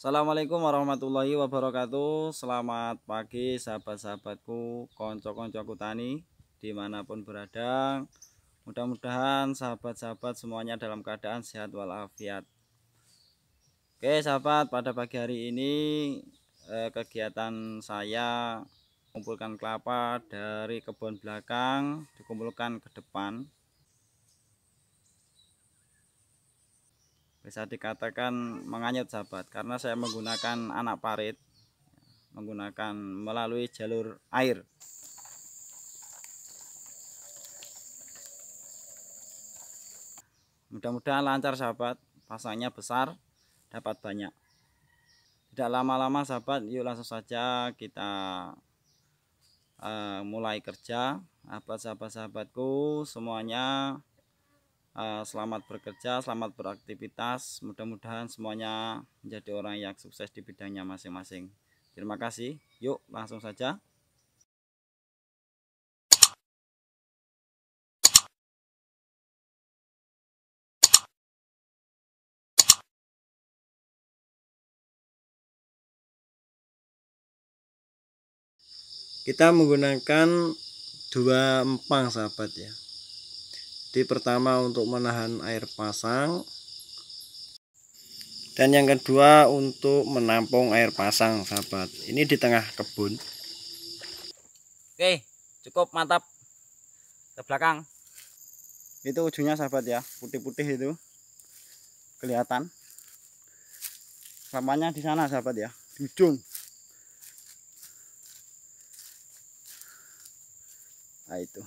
Assalamualaikum warahmatullahi wabarakatuh Selamat pagi sahabat-sahabatku Konco-koncoku tani Dimanapun berada Mudah-mudahan sahabat-sahabat semuanya dalam keadaan sehat walafiat Oke sahabat pada pagi hari ini eh, Kegiatan saya Kumpulkan kelapa dari kebun belakang Dikumpulkan ke depan bisa dikatakan menganyut sahabat karena saya menggunakan anak parit menggunakan melalui jalur air mudah-mudahan lancar sahabat pasangnya besar dapat banyak tidak lama-lama sahabat yuk langsung saja kita uh, mulai kerja apa sahabat-sahabatku semuanya Eh, selamat bekerja, selamat beraktivitas. Mudah-mudahan semuanya menjadi orang yang sukses di bidangnya masing-masing. Terima kasih. Yuk, langsung saja. Kita menggunakan dua empang sahabat ya di pertama untuk menahan air pasang dan yang kedua untuk menampung air pasang sahabat ini di tengah kebun oke cukup mantap ke belakang itu ujungnya sahabat ya putih-putih itu kelihatan selamanya di sana sahabat ya di ujung nah itu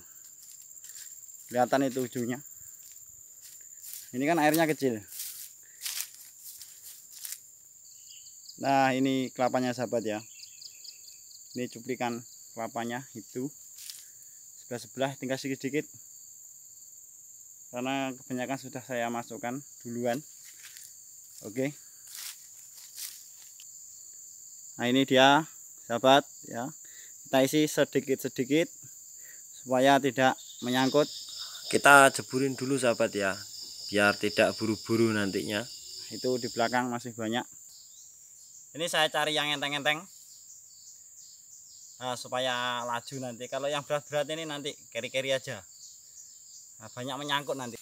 kelihatan itu ujungnya ini kan airnya kecil nah ini kelapanya sahabat ya ini cuplikan kelapanya itu sebelah-sebelah tinggal sedikit-sedikit karena kebanyakan sudah saya masukkan duluan oke nah ini dia sahabat ya kita isi sedikit-sedikit supaya tidak menyangkut kita jeburin dulu sahabat ya biar tidak buru-buru nantinya itu di belakang masih banyak ini saya cari yang enteng-enteng nah, supaya laju nanti kalau yang berat-berat ini nanti keri-keri aja nah, banyak menyangkut nanti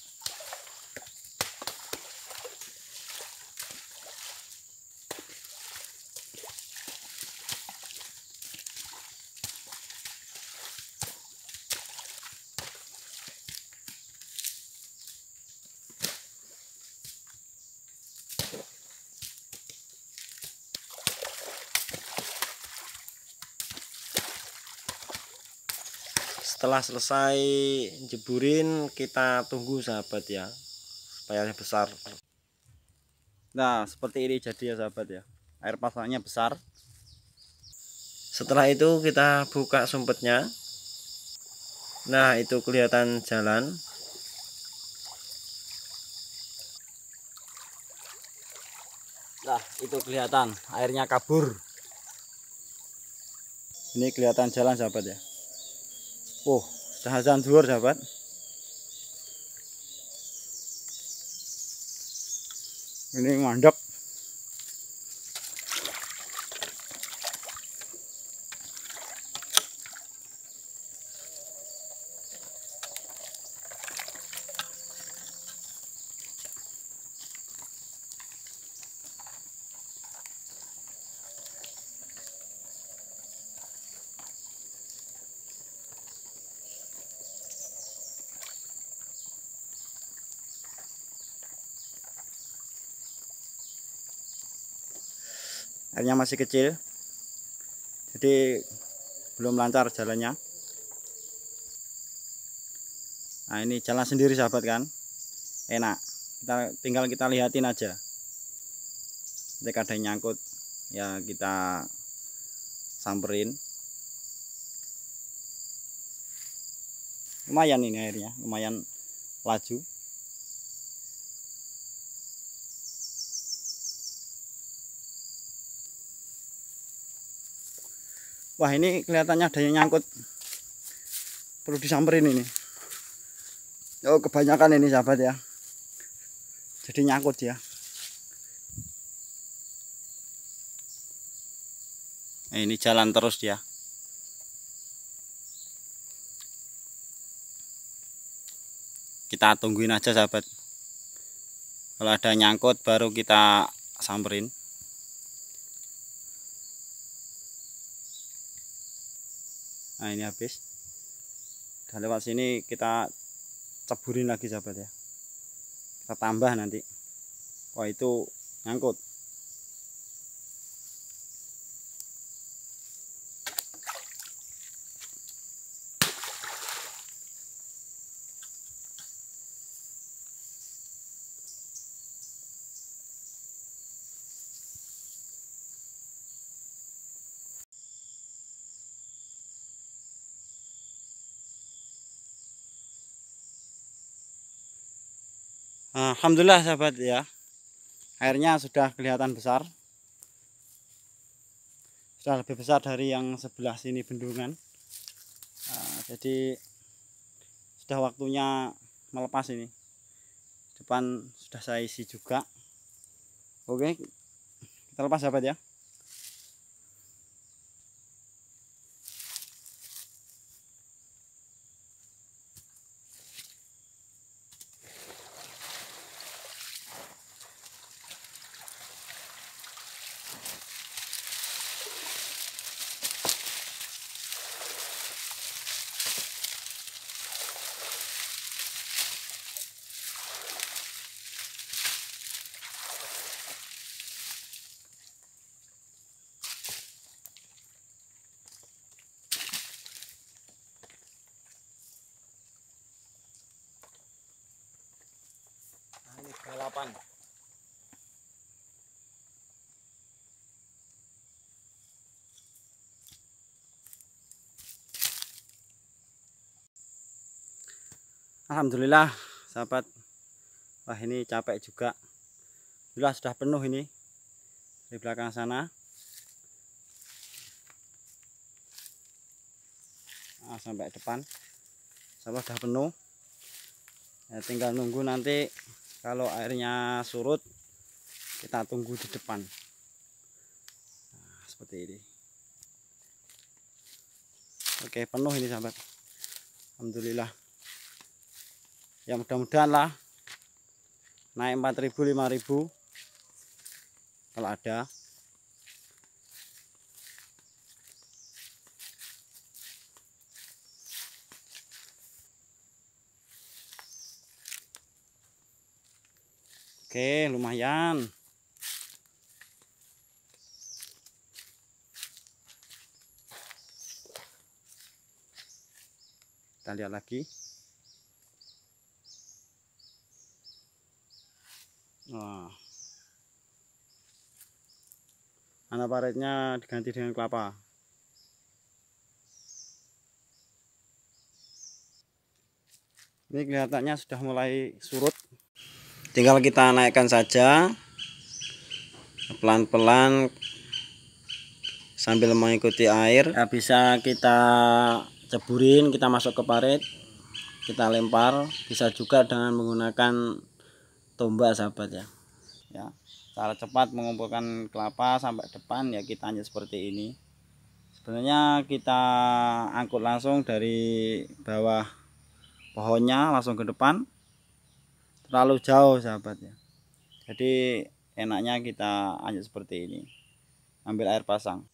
setelah selesai jeburin kita tunggu sahabat ya supaya besar nah seperti ini jadi ya sahabat ya air pasangnya besar setelah itu kita buka sumpetnya nah itu kelihatan jalan nah itu kelihatan airnya kabur ini kelihatan jalan sahabat ya Oh, cahasan dhuwur sahabat. Ini mandek. airnya masih kecil jadi belum lancar jalannya nah ini jalan sendiri sahabat kan enak kita tinggal kita lihatin aja nanti ada yang nyangkut ya kita samperin lumayan ini airnya lumayan laju Wah ini kelihatannya ada yang nyangkut. Perlu disamperin ini. Oh kebanyakan ini sahabat ya. Jadi nyangkut ya. Nah, ini jalan terus ya. Kita tungguin aja sahabat. Kalau ada nyangkut baru kita samperin. nah ini habis udah lewat sini kita ceburin lagi sahabat ya kita tambah nanti wah itu nyangkut Alhamdulillah sahabat ya airnya sudah kelihatan besar sudah lebih besar dari yang sebelah sini bendungan ah, jadi sudah waktunya melepas ini depan sudah saya isi juga oke kita lepas sahabat ya Alhamdulillah sahabat Wah ini capek juga Alhamdulillah sudah penuh ini Di belakang sana nah, Sampai depan Sahabat sudah penuh ya, Tinggal nunggu nanti kalau airnya surut kita tunggu di depan nah, seperti ini oke penuh ini sahabat Alhamdulillah ya mudah-mudahan lah naik 4000 5000 kalau ada Oke, lumayan. Kita lihat lagi. Wah. Anak paretnya diganti dengan kelapa. Ini kelihatannya sudah mulai surut tinggal kita naikkan saja pelan-pelan sambil mengikuti air ya, bisa kita ceburin kita masuk ke parit kita lempar bisa juga dengan menggunakan tombak sahabat ya ya cara cepat mengumpulkan kelapa sampai depan ya kita hanya seperti ini sebenarnya kita angkut langsung dari bawah pohonnya langsung ke depan terlalu jauh sahabat ya jadi enaknya kita anjak seperti ini ambil air pasang